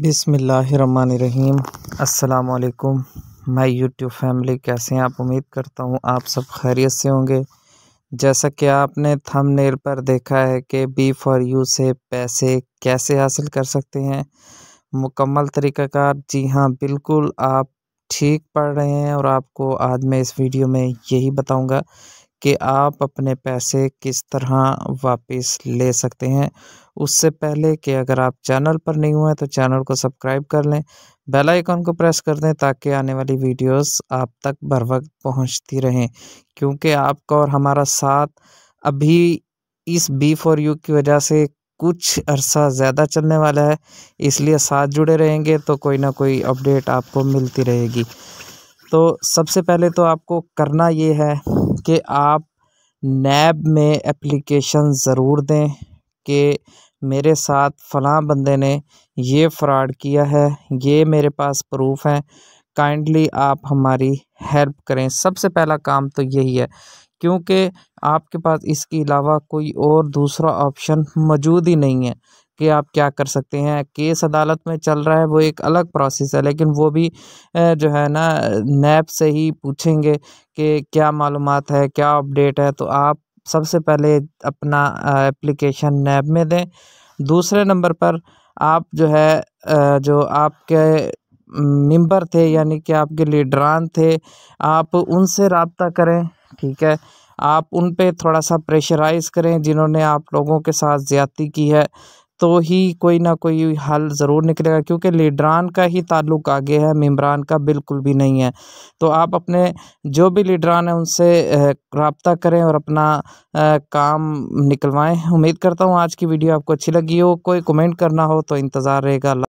बिसमीम अल्लाम मैं यूट्यूब फैमिली कैसे हैं आप उम्मीद करता हूँ आप सब खैरियत से होंगे जैसा कि आपने थंबनेल पर देखा है कि बी फॉर यू से पैसे कैसे हासिल कर सकते हैं मुकम्मल तरीक़ाकार जी हाँ बिल्कुल आप ठीक पढ़ रहे हैं और आपको आज मैं इस वीडियो में यही बताऊंगा कि आप अपने पैसे किस तरह वापस ले सकते हैं उससे पहले कि अगर आप चैनल पर नहीं हुए तो चैनल को सब्सक्राइब कर लें बेल आइकन को प्रेस कर दें ताकि आने वाली वीडियोस आप तक बर वक्त पहुँचती रहें क्योंकि आपका और हमारा साथ अभी इस बी फॉर यू की वजह से कुछ अरसा ज़्यादा चलने वाला है इसलिए साथ जुड़े रहेंगे तो कोई ना कोई अपडेट आपको मिलती रहेगी तो सबसे पहले तो आपको करना ये है कि आप नैब में एप्लीकेशन ज़रूर दें कि मेरे साथ फ़ला बंदे ने ये फ़्रॉड किया है ये मेरे पास प्रूफ़ हैं काइंडली आप हमारी हेल्प करें सबसे पहला काम तो यही है क्योंकि आपके पास इसके अलावा कोई और दूसरा ऑप्शन मौजूद ही नहीं है कि आप क्या कर सकते हैं केस अदालत में चल रहा है वो एक अलग प्रोसेस है लेकिन वो भी जो है ना नैब से ही पूछेंगे कि क्या मालूम है क्या अपडेट है तो आप सबसे पहले अपना एप्लीकेशन नैब में दें दूसरे नंबर पर आप जो है जो आपके मेंबर थे यानी कि आपके लीडरान थे आप उनसे रबता करें ठीक है आप उन पे थोड़ा सा प्रेशराइज़ करें जिन्होंने आप लोगों के साथ ज़्यादती की है तो ही कोई ना कोई हल ज़रूर निकलेगा क्योंकि लीडरान का ही ताल्लुक आगे है मम्बरान का बिल्कुल भी नहीं है तो आप अपने जो भी लीडरान हैं उनसे रबता करें और अपना काम निकलवाएं उम्मीद करता हूँ आज की वीडियो आपको अच्छी लगी हो कोई कमेंट करना हो तो इंतज़ार रहेगा